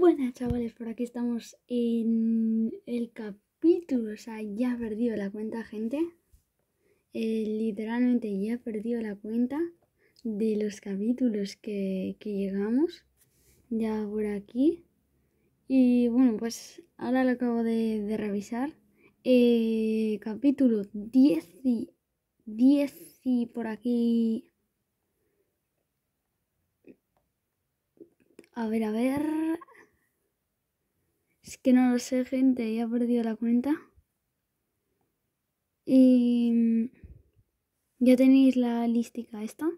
Buenas chavales, por aquí estamos en el capítulo, o sea, ya he perdido la cuenta gente, eh, literalmente ya he perdido la cuenta de los capítulos que, llegamos, ya por aquí, y bueno, pues ahora lo acabo de, revisar, eh, capítulo 10 y, 10 y por aquí... A ver, a ver, es que no lo sé, gente, ya he perdido la cuenta. Y mm, ya tenéis la lística esta.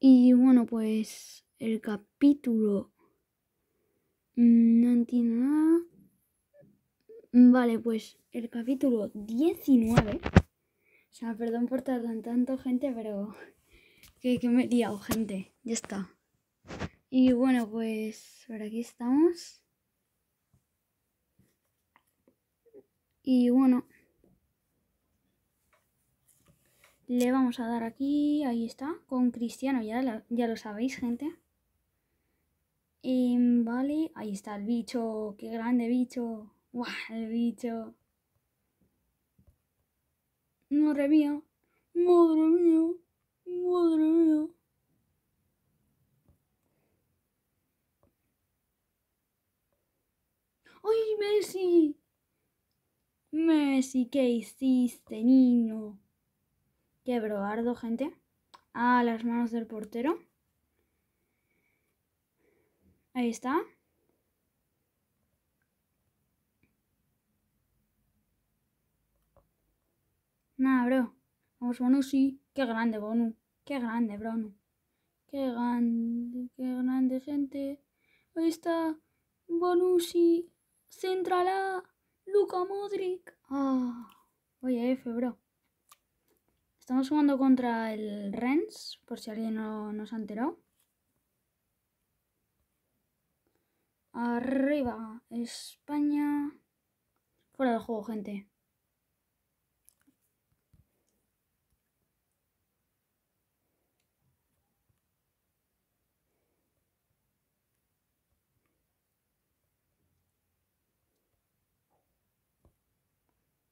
Y bueno, pues el capítulo. Mm, no entiendo nada. Vale, pues el capítulo 19. O sea, perdón por tardar tanto, gente, pero que, me he gente. Ya está. Y bueno, pues por aquí estamos. Y bueno, le vamos a dar aquí, ahí está, con Cristiano, ya, ya lo sabéis, gente. Y, vale, ahí está el bicho, qué grande bicho. ¡Guau, el bicho! Madre mía, madre mía, madre mía. ¡Ay, Messi! Messi, ¿qué hiciste, niño? ¿Qué broardo, gente? A ah, las manos del portero. Ahí está. Nah, bro. Vamos, Bonu, Qué grande, Bonu. Qué grande, Bonu. Qué grande, qué grande, gente. Ahí está. Bonu, Centrala. Luca Modric. Ah. oye, F, bro. Estamos jugando contra el Rens, por si alguien no, nos se Arriba, España. Fuera del juego, gente.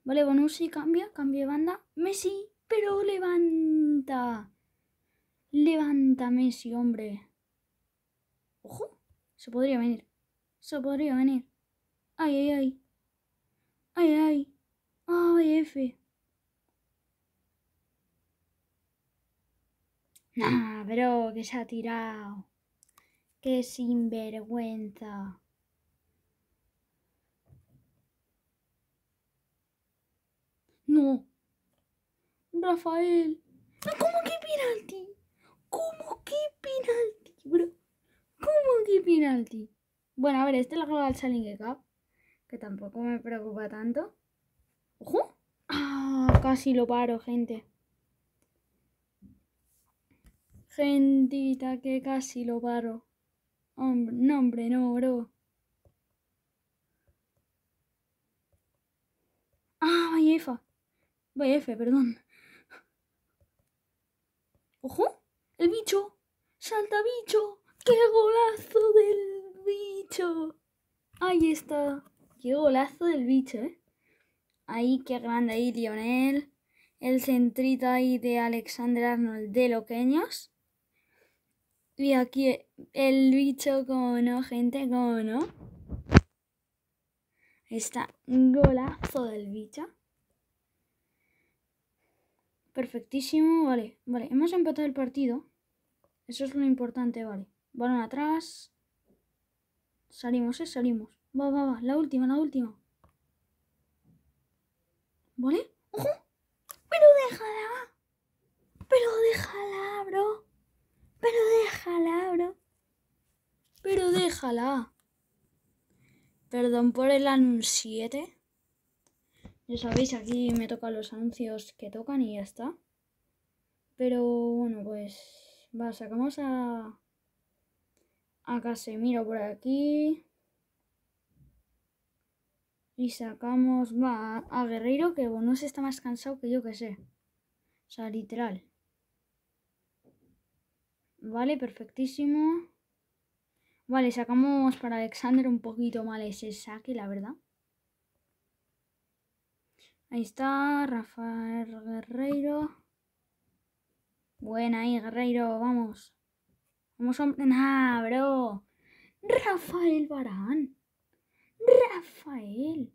Vale, y cambia, cambia de banda. Messi, pero levanta. Levanta Messi, hombre. Ojo, se podría venir. Se podría venir. Ay, ay, ay. Ay, ay. Ay, F. Nah, pero que se ha tirado. Qué sinvergüenza. Rafael. ¿Cómo que penalti? ¿Cómo que penalti, bro? ¿Cómo que penalti? Bueno, a ver, este es lo del al Salingeca, que tampoco me preocupa tanto. ¡Ojo! Ah, casi lo paro, gente. Gentita, que casi lo paro. Hombre, no, hombre, no, bro. Ah, vaya. Vaya perdón. ¡Ojo! ¡El bicho! ¡Salta bicho! ¡Qué golazo del bicho! Ahí está. ¡Qué golazo del bicho, eh! Ahí, qué grande ahí, Lionel. El centrito ahí de Alexander Arnold de Loqueños. Y aquí el bicho, como no, gente, como no. Ahí está. Golazo del bicho. Perfectísimo, vale. Vale, hemos empatado el partido. Eso es lo importante, vale. Balón atrás. Salimos, eh, salimos. Va, va, va. La última, la última. ¿Vale? ¡Ojo! ¡Pero déjala! ¡Pero déjala, bro! ¡Pero déjala, bro! ¡Pero déjala! Perdón por el anunciete. Ya sabéis, aquí me tocan los anuncios que tocan y ya está. Pero bueno, pues va, sacamos a, a Casemiro por aquí. Y sacamos, va, a Guerrero que bueno, se está más cansado que yo que sé. O sea, literal. Vale, perfectísimo. Vale, sacamos para Alexander un poquito mal ese saque, la verdad. Ahí está, Rafael Guerreiro. Buena ahí, Guerreiro, vamos. Vamos, a... Nah, bro. Rafael Barán. Rafael.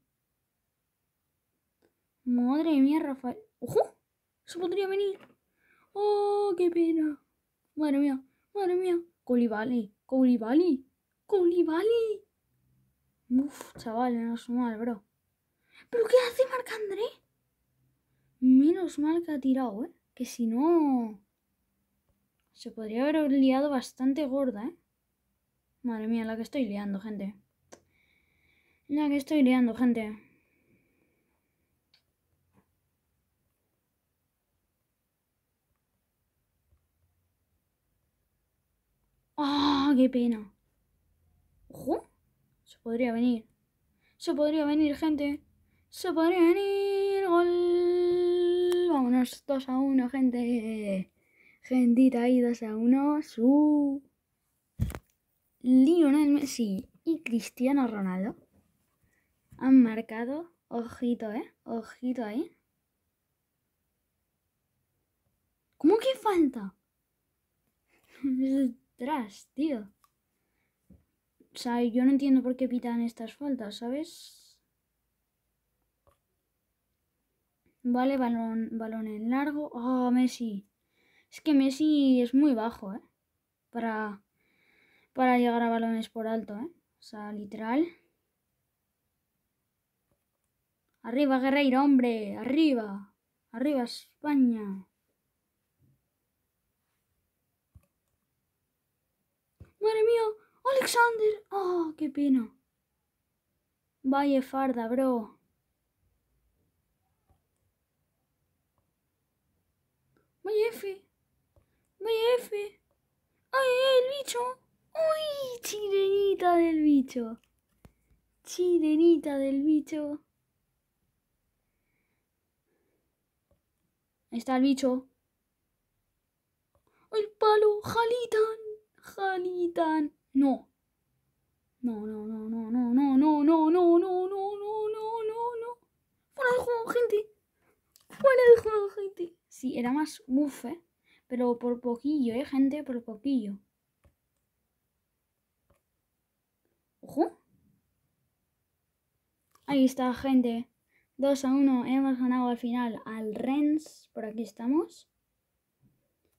Madre mía, Rafael. ¡Ojo! Se podría venir. ¡Oh, qué pena! Madre mía, madre mía. Colibali, Colibali, Colibali. Uf, chaval, no es mal, bro. ¿Pero qué hace Marc-André? Menos mal que ha tirado, ¿eh? Que si no... Se podría haber liado bastante gorda, ¿eh? Madre mía, la que estoy liando, gente. La que estoy liando, gente. ¡Ah, qué pena! ¡Ojo! Se podría venir. Se podría venir, gente. Se podrían ir, gol. Vámonos 2 a 1, gente. Gentita ahí 2 a 1. Su. Lionel Messi y Cristiano Ronaldo han marcado. Ojito, ¿eh? Ojito ahí. ¿Cómo que falta? Tras, tío. O sea, yo no entiendo por qué pitan estas faltas, ¿sabes? Vale, balón, balón en largo. Ah, Messi. Es que Messi es muy bajo, ¿eh? Para, para llegar a balones por alto, ¿eh? O sea, literal. Arriba, Guerreiro, hombre. Arriba. Arriba, España. Madre mía. Alexander. Ah, qué pena. ¡Vaya Farda, bro. Vaya F. Vaya F. Ay, el bicho. Uy, chirenita del bicho. Chirenita del bicho. Ahí está el bicho. El palo, jalitan, jalitan. No. No, no, no, no, no, no, no, no, no, no, no, no, no, no, no. Fuera de juego, gente. Fuera del juego, gente. Sí, era más bufe, pero por poquillo, ¿eh, gente? Por poquillo. Ojo. Ahí está, gente. 2 a 1. Hemos ganado al final al Rens. Por aquí estamos.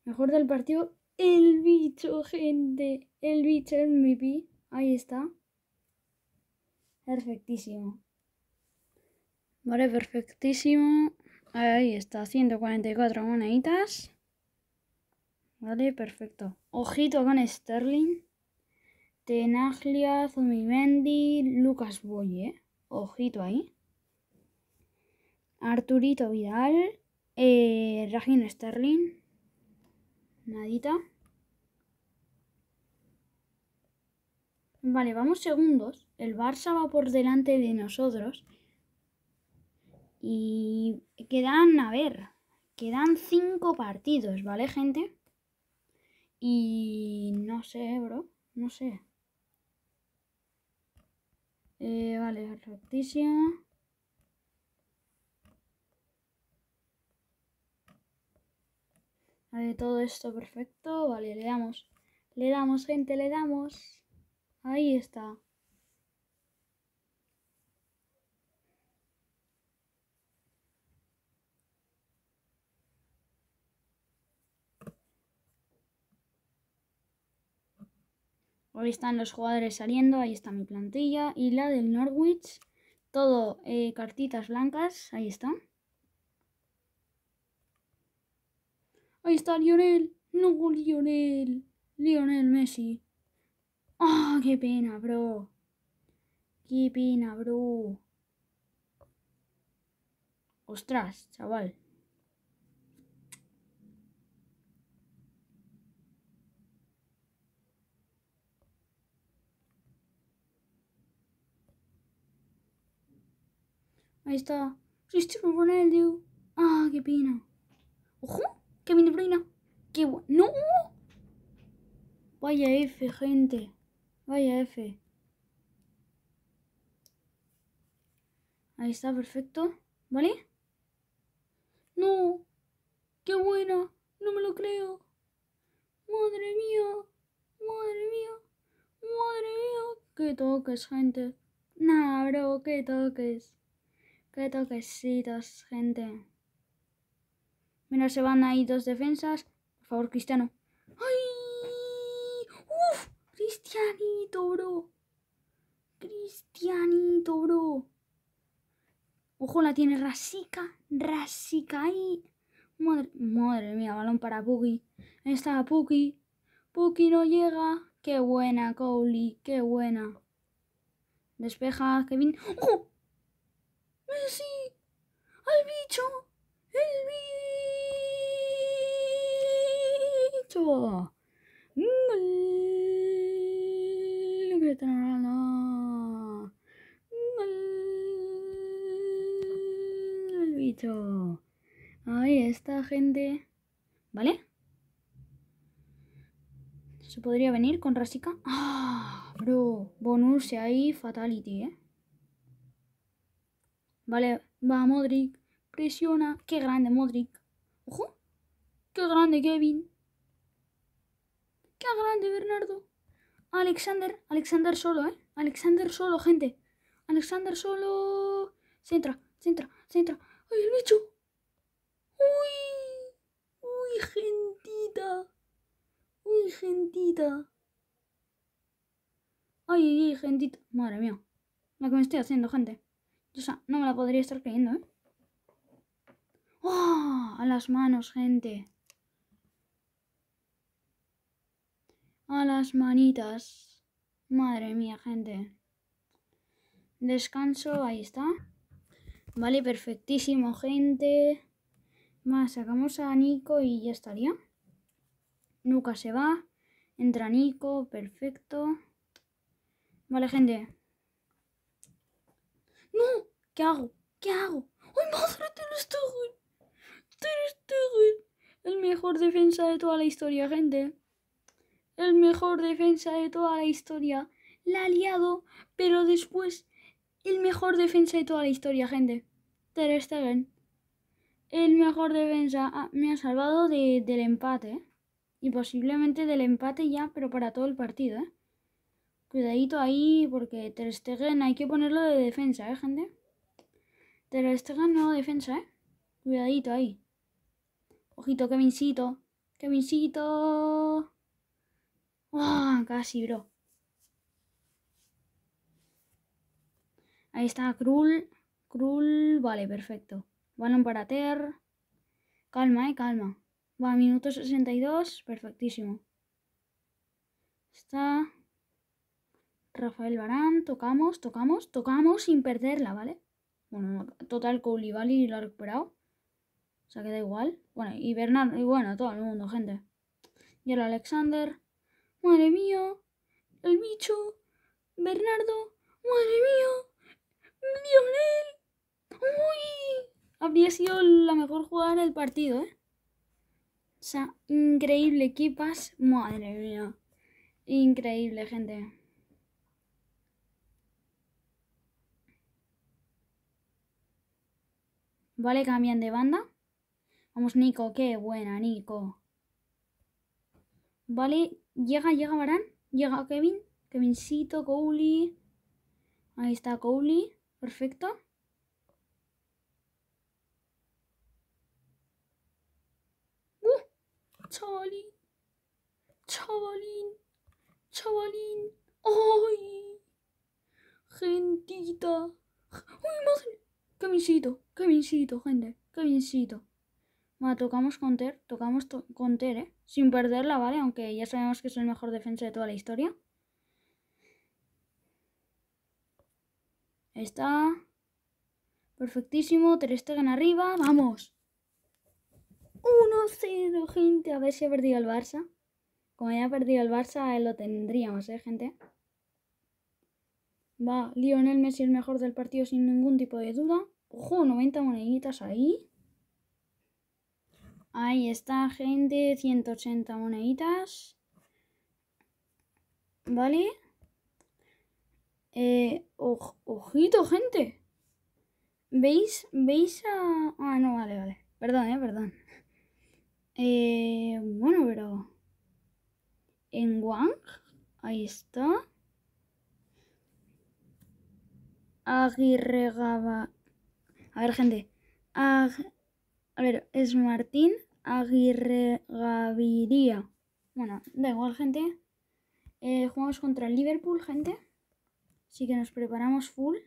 Mejor del partido. El bicho, gente. El bicho MVP. Ahí está. Perfectísimo. Vale, perfectísimo. Ahí está, 144 moneditas. Vale, perfecto. Ojito con Sterling. Tenaglia, Zumimendi, Lucas Boye. ¿eh? Ojito ahí. Arturito Vidal. Eh, Rajin Sterling. Nadita. Vale, vamos segundos. El Barça va por delante de nosotros. Y quedan, a ver, quedan cinco partidos, ¿vale, gente? Y no sé, bro, no sé. Eh, vale, noticia. Vale, todo esto perfecto. Vale, le damos. Le damos, gente, le damos. Ahí está. Ahí están los jugadores saliendo, ahí está mi plantilla y la del Norwich. Todo eh, cartitas blancas, ahí está. Ahí está Lionel, no Lionel, Lionel Messi. ¡Ah, qué pena, bro! ¡Qué pena, bro! ¡Ostras, chaval! Ahí está. Cristiano Ronaldo. Ah, qué pena. Ojo, ¡Qué De Qué bueno. ¡No! Vaya F, gente. Vaya F. Ahí está, perfecto. ¿Vale? ¡No! ¡Qué buena! ¡No me lo creo! ¡Madre mía! ¡Madre mía! ¡Madre mía! ¡Qué toques, gente! Nah, bro, qué toques. Qué toquecitos, gente. Mira, se van ahí dos defensas. Por favor, Cristiano. ¡Ay! ¡Uf! Cristianito, bro. Cristianito, bro. Ojo, la tiene Rasica. Rasica ahí. Madre, mía, balón para Puki. está Puki. Puki no llega. Qué buena, Cowley. Qué buena. Despeja, Kevin sí! ¡Al bicho! ¡El bicho! El bicho. Ahí está, gente. ¿Vale? Se podría venir con Rasica. ¡Ah! Bro, Bonus y ahí, Fatality, ¿eh? Vale, va Modric. Presiona. Qué grande Modric. Ojo. Qué grande Kevin. Qué grande Bernardo. Alexander. Alexander solo, ¿eh? Alexander solo, gente. Alexander solo. se entra, entra, se entra. ¡Ay, el bicho! ¡Uy! ¡Uy, gentita! ¡Uy, gentita! ¡Ay, gentita! Madre mía. lo que me estoy haciendo, gente. O sea, no me la podría estar creyendo, ¿eh? ¡Ah! A las manos, gente. A las manitas. Madre mía, gente. Descanso, ahí está. Vale, perfectísimo, gente. Más, sacamos a Nico y ya estaría. nunca se va. Entra Nico, perfecto. Vale, gente. No, ¿qué hago? ¿Qué hago? ¡Ay, madre, Ter el mejor defensa de toda la historia, gente. El mejor defensa de toda la historia. La aliado. pero después el mejor defensa de toda la historia, gente. Ter El mejor defensa ah, me ha salvado del empate. ¿eh? Y posiblemente del empate ya, pero para todo el partido, ¿eh? Cuidadito ahí porque Ter Stegen hay que ponerlo de defensa, ¿eh, gente? Ter Stegen no defensa, ¿eh? Cuidadito ahí. Ojito, Kevincito. Kevincito. Ah, Casi, bro. Ahí está Krul. Krul. Vale, perfecto. Balón para Ter. Calma, eh, calma. Va, minuto 62. Perfectísimo. Está. Rafael Barán, tocamos, tocamos, tocamos sin perderla, ¿vale? Bueno, total, Koulibaly lo ha recuperado. O sea, que da igual. Bueno, y Bernardo, y bueno, todo el mundo, gente. Y el Alexander. Madre mía. El bicho. Bernardo. Madre mía. Lionel. Uy. Habría sido la mejor jugada del partido, ¿eh? O sea, increíble. equipas. Madre mía. Increíble, gente. Vale, cambian de banda. Vamos, Nico, qué buena, Nico. Vale, llega, llega Barán. Llega Kevin. Kevincito, Cowley. Ahí está Cowley. Perfecto. ¡Uh! Chavalín. Chavalín. Chavalín. ¡Ay! Gentita. ¡Uy, madre! Qué biencito, gente, qué biencito. tocamos con Ter, tocamos con Ter, ¿eh? Sin perderla, ¿vale? Aunque ya sabemos que es el mejor defensa de toda la historia. está. Perfectísimo. Ter Stegen arriba. ¡Vamos! 1-0, gente. A ver si ha perdido el Barça. Como haya perdido el Barça, lo tendríamos, ¿eh, gente? Va, Lionel Messi el mejor del partido sin ningún tipo de duda. Ojo, 90 moneditas ahí. Ahí está, gente. 180 moneditas. ¿Vale? Eh, ojito, gente. ¿Veis? ¿Veis a...? Ah, no, vale, vale. Perdón, eh, perdón. Eh, bueno, pero... En Wang. Ahí está. Aguirre a ver, gente. A ver, es Martín Aguirre Gaviria. Bueno, da igual, gente. Eh, jugamos contra el Liverpool, gente. Así que nos preparamos full.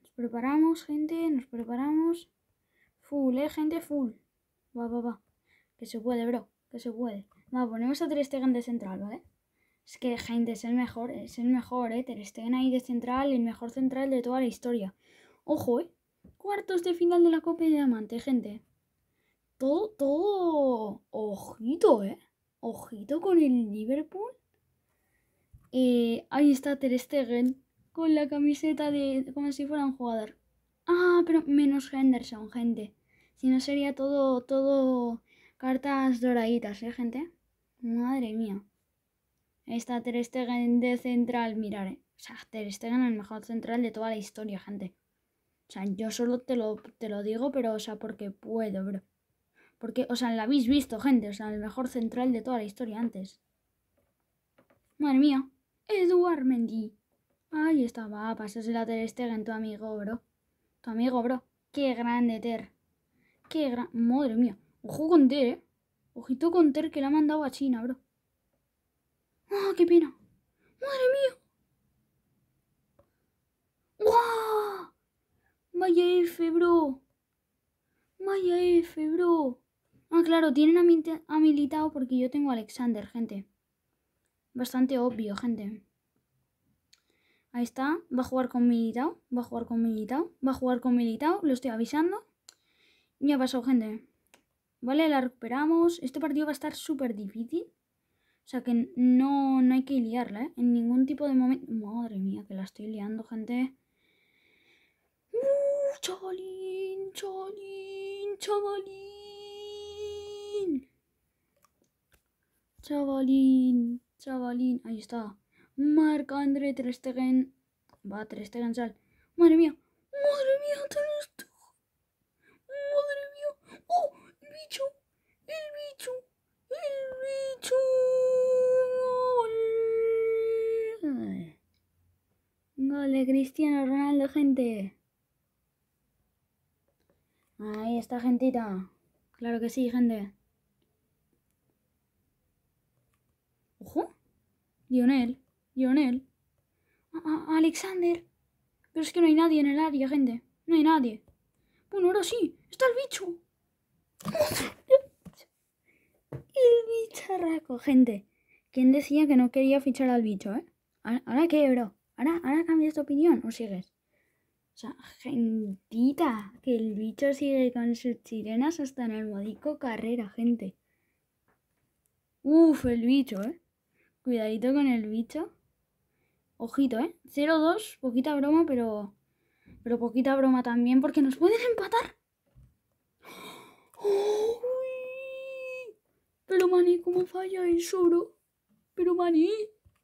Nos preparamos, gente. Nos preparamos. Full, eh, gente, full. Va, va, va. Que se puede, bro. Que se puede. Va, ponemos a Ter Stegen de central, ¿vale? Es que, gente, es el mejor. Es el mejor, eh. Ter Stegen ahí de central. El mejor central de toda la historia. Ojo, eh. Cuartos de final de la Copa de Diamante, gente. Todo, todo. Ojito, ¿eh? Ojito con el Liverpool. Eh, ahí está Ter Stegen con la camiseta de. como si fuera un jugador. Ah, pero menos Henderson, gente. Si no sería todo, todo cartas doraditas, ¿eh, gente? Madre mía. Ahí está Ter Stegen de central, mirar, ¿eh? O sea, Ter Stegen el mejor central de toda la historia, gente. O sea, yo solo te lo, te lo digo, pero, o sea, porque puedo, bro. Porque, o sea, la habéis visto, gente. O sea, el mejor central de toda la historia antes. Madre mía. Eduard Mendy. Ahí estaba. pasas la Ter en tu amigo, bro. Tu amigo, bro. Qué grande, Ter. Qué gran... Madre mía. Ojo con Ter, eh. Ojito con Ter que la ha mandado a China, bro. ¡Ah, qué pena! ¡Madre mía! Maya F, bro. Maya F, bro. Ah, claro, tienen a, militado porque yo tengo a Alexander, gente. Bastante obvio, gente. Ahí está. Va a jugar con militado. Va a jugar con militado. Va a jugar con militado. Lo estoy avisando. Ya pasó, gente. Vale, la recuperamos. Este partido va a estar súper difícil. O sea que no, no hay que liarla, ¿eh? En ningún tipo de momento... Madre mía, que la estoy liando, gente chavalín, chavalín, chavalín. Chavalín, chavalín. Ahí está. Marca André Trestegen. Va, Trestegen sal. Madre mía. Madre mía, Trestegen. Madre mía. Oh, el bicho. El bicho. El bicho. Gol de Cristiano Ronaldo, gente. Ahí está, gentita. Claro que sí, gente. ¡Ojo! Lionel. Lionel. Ah, ah, Alexander. Pero es que no hay nadie en el área, gente. No hay nadie. Bueno, ahora sí. Está el bicho. El bicharraco, gente. ¿Quién decía que no quería fichar al bicho, eh? ¿Ahora qué, bro? ¿Ahora, ahora cambias de opinión o sigues? O sea, gentita, que el bicho sigue con sus chirenas hasta en el modico carrera, gente. Uf, el bicho, ¿eh? Cuidadito con el bicho. Ojito, ¿eh? 0-2, poquita broma, pero... Pero poquita broma también, porque nos puedes empatar. Pero Maní, ¿cómo falla el suro. Pero Maní,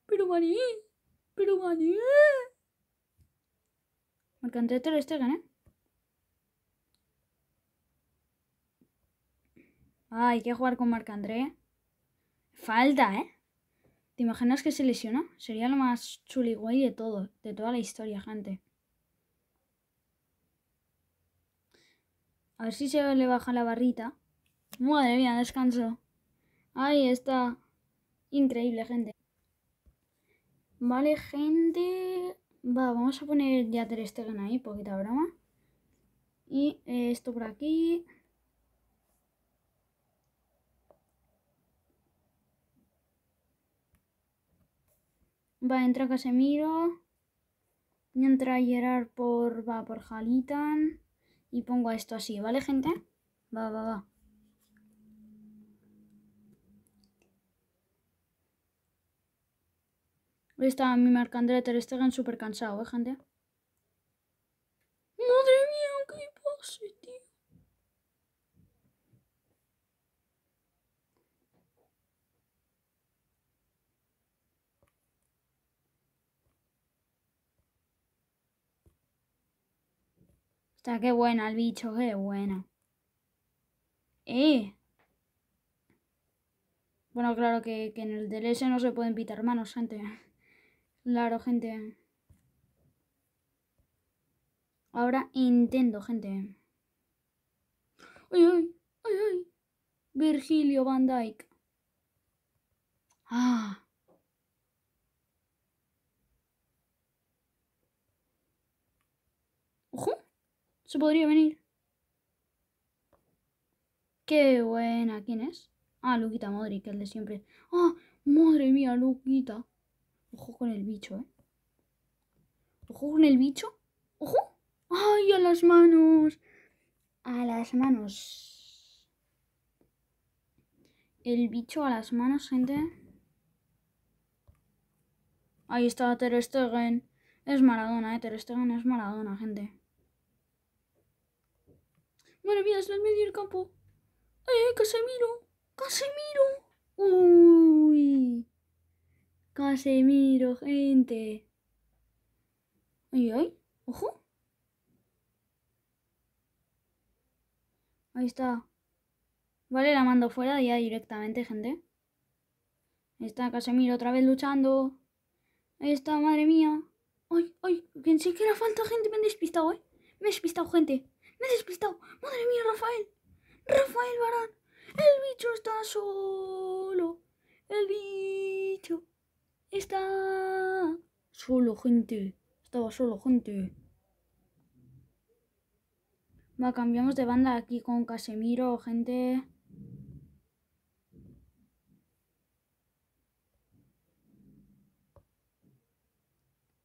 pero Maní, pero Maní. Marc te este ¿eh? Ah, hay que jugar con Marc-André. Falta, ¿eh? ¿Te imaginas que se lesiona? Sería lo más guay de todo, de toda la historia, gente. A ver si se le baja la barrita. Madre mía, descanso. Ahí está. Increíble, gente. Vale, gente. Va, vamos a poner ya tres Stegen ahí, poquita broma. Y eh, esto por aquí. Va, entra Casemiro. Y entra Gerard por, va, por Halitan. Y pongo esto así, ¿vale, gente? Va, va, va. Ahí estaba mi marcandre Ter Stegen súper cansado, ¿eh, gente? ¡Madre mía, qué pase, tío! Está qué buena el bicho, qué buena. ¡Eh! Bueno, claro que, que en el DLS no se pueden pitar manos, gente. Claro, gente. Ahora intento, gente. ¡Ay, ay Virgilio Van Dyke. ¡Ah! ¡Ojo! Se podría venir. ¡Qué buena! ¿Quién es? Ah, Luquita Modric, el de siempre. ¡Ah! ¡Madre mía, Luquita! Ojo con el bicho, ¿eh? Ojo con el bicho. ¡Ojo! ¡Ay, a las manos! A las manos. El bicho a las manos, gente. Ahí está Ter Stegen. Es Maradona, eh. Ter es Maradona, gente. Bueno, mira, es el medio del campo. ¡Eh, Casemiro! ¡Casemiro! Casemiro, gente. Ay, ay, ojo. Ahí está. Vale, la mando fuera ya directamente, gente. Ahí está Casemiro otra vez luchando. Ahí está, madre mía. Ay, ay, pensé que era falta, gente. Me han despistado, eh. Me he despistado, gente. Me he despistado. Madre mía, Rafael. Rafael Barán. El bicho está solo. El bicho. Está solo, gente. Estaba solo, gente. Va, cambiamos de banda aquí con Casemiro, gente.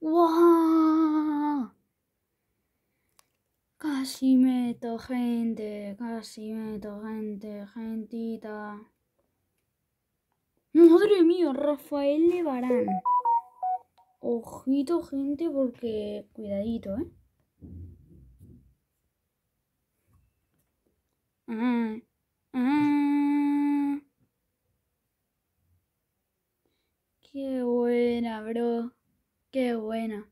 ¡Wow! Casi meto gente, casi meto gente, gentita. Madre mía, Rafael Levarán. Ojito, gente, porque cuidadito, ¿eh? Ah, ah. Qué buena, bro. Qué buena.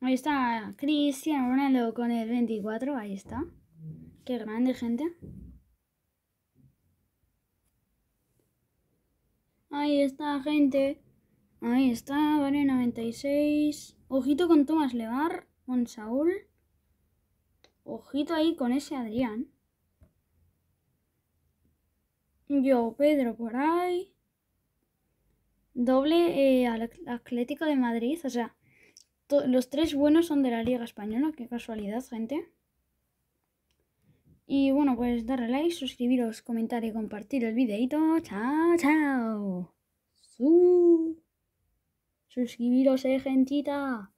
Ahí está Cristian Ronaldo con el 24, ahí está. Qué grande, gente. Ahí está, gente. Ahí está, vale, 96. Ojito con Tomás Levar, con Saúl. Ojito ahí con ese Adrián. Yo, Pedro, por ahí. Doble eh, al Atlético de Madrid. O sea, los tres buenos son de la Liga Española. Qué casualidad, gente. Y bueno, pues darle like, suscribiros, comentar y compartir el videito. Chao, chao. Suscribiros, eh, gentita.